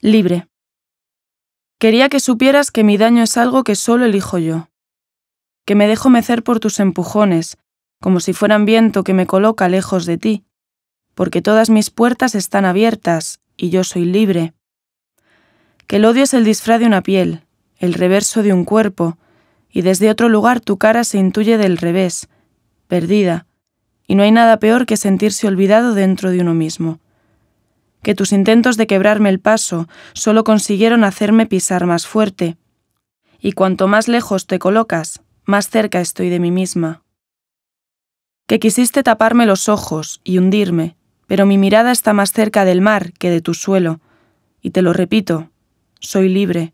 Libre. Quería que supieras que mi daño es algo que solo elijo yo, que me dejo mecer por tus empujones, como si fueran viento que me coloca lejos de ti, porque todas mis puertas están abiertas y yo soy libre, que el odio es el disfraz de una piel, el reverso de un cuerpo, y desde otro lugar tu cara se intuye del revés, perdida, y no hay nada peor que sentirse olvidado dentro de uno mismo que tus intentos de quebrarme el paso solo consiguieron hacerme pisar más fuerte, y cuanto más lejos te colocas, más cerca estoy de mí misma. Que quisiste taparme los ojos y hundirme, pero mi mirada está más cerca del mar que de tu suelo, y te lo repito, soy libre.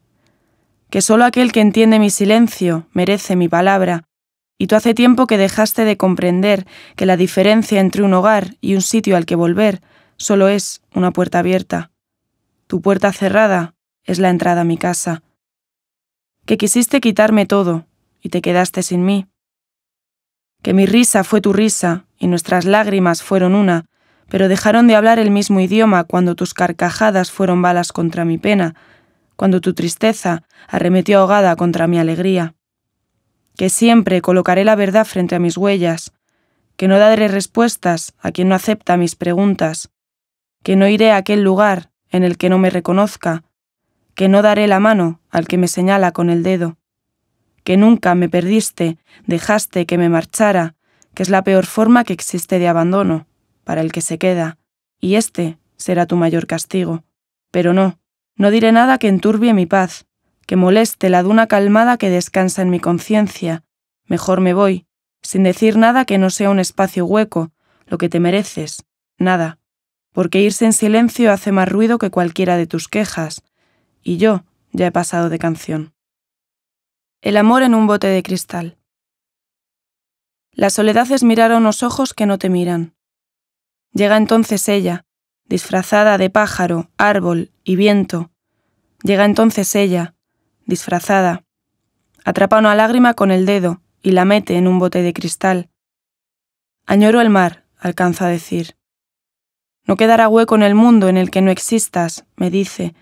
Que solo aquel que entiende mi silencio merece mi palabra, y tú hace tiempo que dejaste de comprender que la diferencia entre un hogar y un sitio al que volver solo es una puerta abierta. Tu puerta cerrada es la entrada a mi casa. Que quisiste quitarme todo y te quedaste sin mí. Que mi risa fue tu risa y nuestras lágrimas fueron una, pero dejaron de hablar el mismo idioma cuando tus carcajadas fueron balas contra mi pena, cuando tu tristeza arremetió ahogada contra mi alegría. Que siempre colocaré la verdad frente a mis huellas, que no daré respuestas a quien no acepta mis preguntas, que no iré a aquel lugar en el que no me reconozca, que no daré la mano al que me señala con el dedo, que nunca me perdiste, dejaste que me marchara, que es la peor forma que existe de abandono, para el que se queda, y este será tu mayor castigo. Pero no, no diré nada que enturbie mi paz, que moleste la duna calmada que descansa en mi conciencia. Mejor me voy, sin decir nada que no sea un espacio hueco, lo que te mereces, nada porque irse en silencio hace más ruido que cualquiera de tus quejas, y yo ya he pasado de canción. El amor en un bote de cristal. Las soledades miraron los ojos que no te miran. Llega entonces ella, disfrazada de pájaro, árbol y viento. Llega entonces ella, disfrazada. Atrapa una lágrima con el dedo y la mete en un bote de cristal. Añoro el mar, alcanza a decir. No quedará hueco en el mundo en el que no existas, me dice.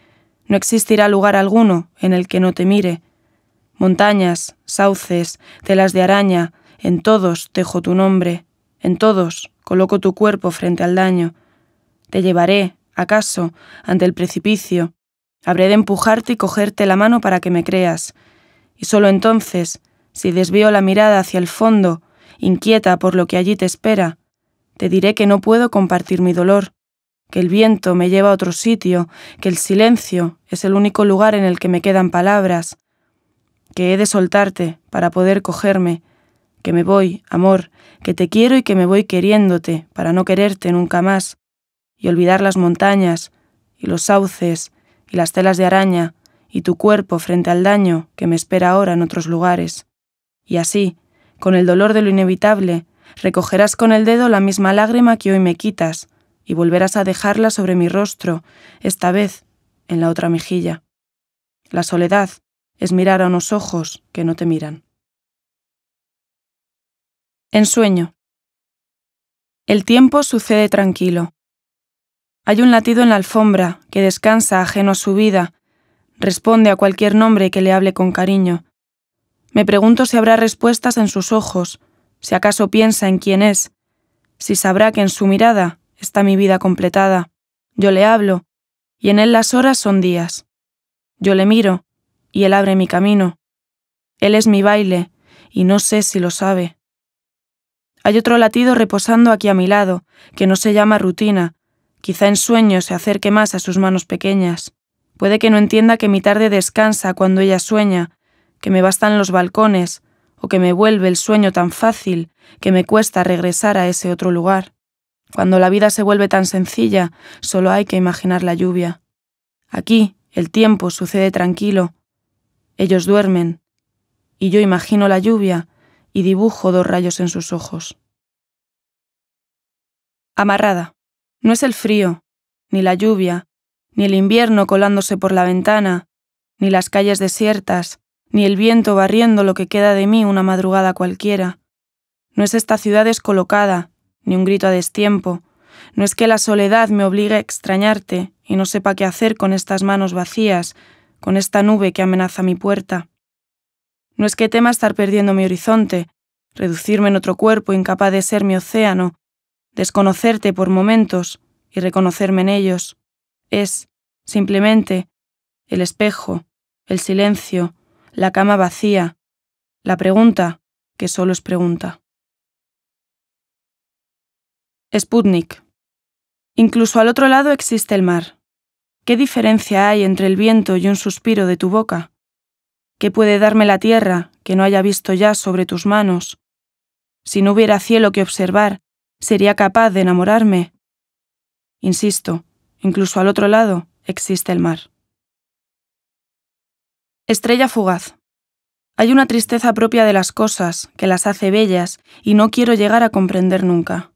No existirá lugar alguno en el que no te mire. Montañas, sauces, telas de araña, en todos tejo tu nombre, en todos coloco tu cuerpo frente al daño. Te llevaré, acaso, ante el precipicio. Habré de empujarte y cogerte la mano para que me creas. Y solo entonces, si desvío la mirada hacia el fondo, inquieta por lo que allí te espera, te diré que no puedo compartir mi dolor, que el viento me lleva a otro sitio, que el silencio es el único lugar en el que me quedan palabras, que he de soltarte para poder cogerme, que me voy, amor, que te quiero y que me voy queriéndote para no quererte nunca más, y olvidar las montañas, y los sauces, y las telas de araña, y tu cuerpo frente al daño que me espera ahora en otros lugares. Y así, con el dolor de lo inevitable, Recogerás con el dedo la misma lágrima que hoy me quitas, y volverás a dejarla sobre mi rostro, esta vez en la otra mejilla. La soledad es mirar a unos ojos que no te miran. En sueño. El tiempo sucede tranquilo. Hay un latido en la alfombra que descansa ajeno a su vida, responde a cualquier nombre que le hable con cariño. Me pregunto si habrá respuestas en sus ojos, si acaso piensa en quién es, si sabrá que en su mirada está mi vida completada. Yo le hablo, y en él las horas son días. Yo le miro, y él abre mi camino. Él es mi baile, y no sé si lo sabe. Hay otro latido reposando aquí a mi lado, que no se llama rutina. Quizá en sueño se acerque más a sus manos pequeñas. Puede que no entienda que mi tarde descansa cuando ella sueña, que me bastan los balcones, o que me vuelve el sueño tan fácil que me cuesta regresar a ese otro lugar. Cuando la vida se vuelve tan sencilla, solo hay que imaginar la lluvia. Aquí el tiempo sucede tranquilo. Ellos duermen, y yo imagino la lluvia y dibujo dos rayos en sus ojos. Amarrada. No es el frío, ni la lluvia, ni el invierno colándose por la ventana, ni las calles desiertas, ni el viento barriendo lo que queda de mí una madrugada cualquiera. No es esta ciudad descolocada, ni un grito a destiempo, no es que la soledad me obligue a extrañarte y no sepa qué hacer con estas manos vacías, con esta nube que amenaza mi puerta. No es que tema estar perdiendo mi horizonte, reducirme en otro cuerpo incapaz de ser mi océano, desconocerte por momentos y reconocerme en ellos. Es, simplemente, el espejo, el silencio, la cama vacía, la pregunta que solo es pregunta. Sputnik. Incluso al otro lado existe el mar. ¿Qué diferencia hay entre el viento y un suspiro de tu boca? ¿Qué puede darme la tierra que no haya visto ya sobre tus manos? Si no hubiera cielo que observar, ¿sería capaz de enamorarme? Insisto, incluso al otro lado existe el mar. Estrella fugaz. Hay una tristeza propia de las cosas que las hace bellas y no quiero llegar a comprender nunca.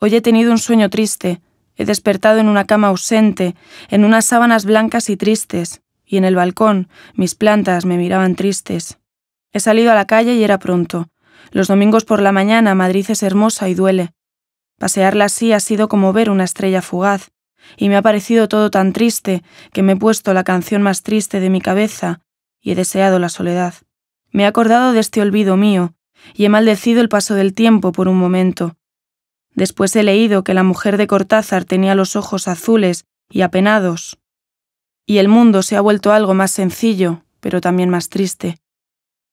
Hoy he tenido un sueño triste, he despertado en una cama ausente, en unas sábanas blancas y tristes, y en el balcón mis plantas me miraban tristes. He salido a la calle y era pronto. Los domingos por la mañana Madrid es hermosa y duele. Pasearla así ha sido como ver una estrella fugaz, y me ha parecido todo tan triste que me he puesto la canción más triste de mi cabeza y he deseado la soledad. Me he acordado de este olvido mío y he maldecido el paso del tiempo por un momento. Después he leído que la mujer de Cortázar tenía los ojos azules y apenados, y el mundo se ha vuelto algo más sencillo, pero también más triste.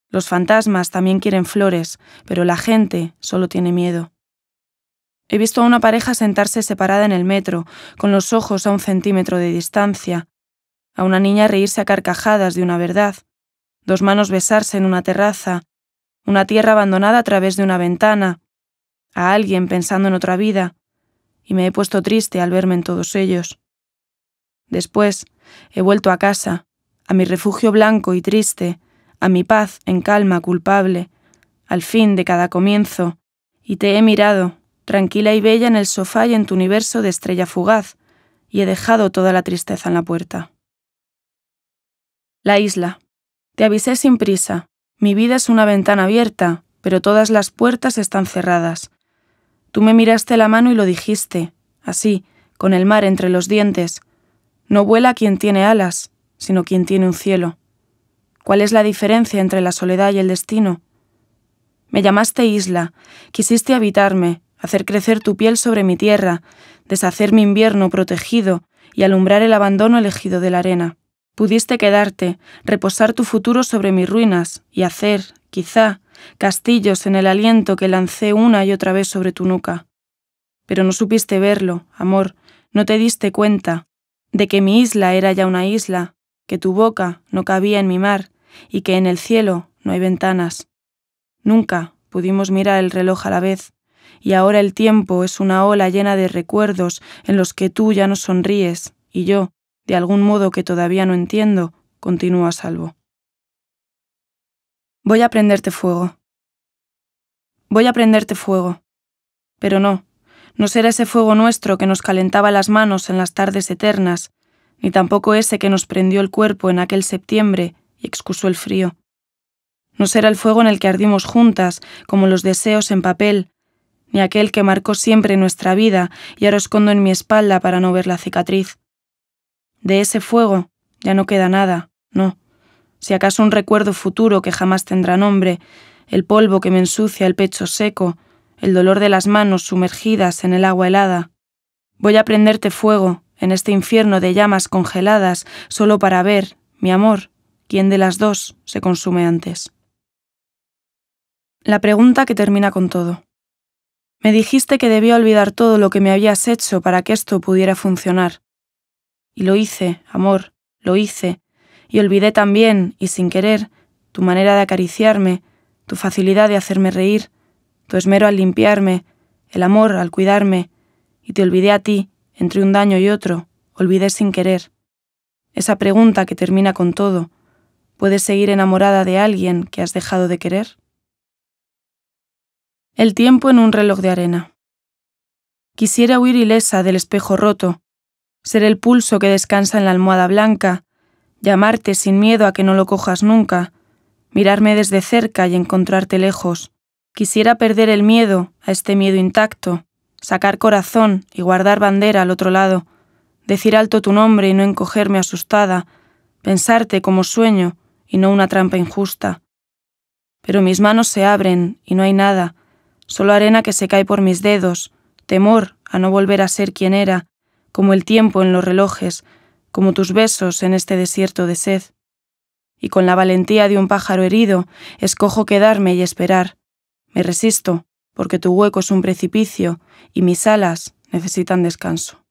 Los fantasmas también quieren flores, pero la gente solo tiene miedo. He visto a una pareja sentarse separada en el metro, con los ojos a un centímetro de distancia, a una niña reírse a carcajadas de una verdad, dos manos besarse en una terraza, una tierra abandonada a través de una ventana, a alguien pensando en otra vida, y me he puesto triste al verme en todos ellos. Después, he vuelto a casa, a mi refugio blanco y triste, a mi paz en calma culpable, al fin de cada comienzo, y te he mirado tranquila y bella en el sofá y en tu universo de estrella fugaz, y he dejado toda la tristeza en la puerta. La isla. Te avisé sin prisa. Mi vida es una ventana abierta, pero todas las puertas están cerradas. Tú me miraste la mano y lo dijiste, así, con el mar entre los dientes. No vuela quien tiene alas, sino quien tiene un cielo. ¿Cuál es la diferencia entre la soledad y el destino? Me llamaste isla, quisiste habitarme, hacer crecer tu piel sobre mi tierra, deshacer mi invierno protegido y alumbrar el abandono elegido de la arena. Pudiste quedarte, reposar tu futuro sobre mis ruinas y hacer, quizá, castillos en el aliento que lancé una y otra vez sobre tu nuca. Pero no supiste verlo, amor, no te diste cuenta de que mi isla era ya una isla, que tu boca no cabía en mi mar y que en el cielo no hay ventanas. Nunca pudimos mirar el reloj a la vez, y ahora el tiempo es una ola llena de recuerdos en los que tú ya no sonríes y yo, de algún modo que todavía no entiendo, continúo a salvo. Voy a prenderte fuego. Voy a prenderte fuego. Pero no, no será ese fuego nuestro que nos calentaba las manos en las tardes eternas, ni tampoco ese que nos prendió el cuerpo en aquel septiembre y excusó el frío. No será el fuego en el que ardimos juntas, como los deseos en papel, ni aquel que marcó siempre nuestra vida y ahora escondo en mi espalda para no ver la cicatriz. De ese fuego ya no queda nada, no. Si acaso un recuerdo futuro que jamás tendrá nombre, el polvo que me ensucia el pecho seco, el dolor de las manos sumergidas en el agua helada. Voy a prenderte fuego en este infierno de llamas congeladas solo para ver, mi amor, quién de las dos se consume antes. La pregunta que termina con todo. Me dijiste que debía olvidar todo lo que me habías hecho para que esto pudiera funcionar. Y lo hice, amor, lo hice, y olvidé también, y sin querer, tu manera de acariciarme, tu facilidad de hacerme reír, tu esmero al limpiarme, el amor al cuidarme, y te olvidé a ti, entre un daño y otro, olvidé sin querer. Esa pregunta que termina con todo, ¿puedes seguir enamorada de alguien que has dejado de querer? El tiempo en un reloj de arena. Quisiera huir ilesa del espejo roto, ser el pulso que descansa en la almohada blanca, llamarte sin miedo a que no lo cojas nunca, mirarme desde cerca y encontrarte lejos. Quisiera perder el miedo a este miedo intacto, sacar corazón y guardar bandera al otro lado, decir alto tu nombre y no encogerme asustada, pensarte como sueño y no una trampa injusta. Pero mis manos se abren y no hay nada, solo arena que se cae por mis dedos, temor a no volver a ser quien era, como el tiempo en los relojes, como tus besos en este desierto de sed. Y con la valentía de un pájaro herido, escojo quedarme y esperar. Me resisto, porque tu hueco es un precipicio y mis alas necesitan descanso.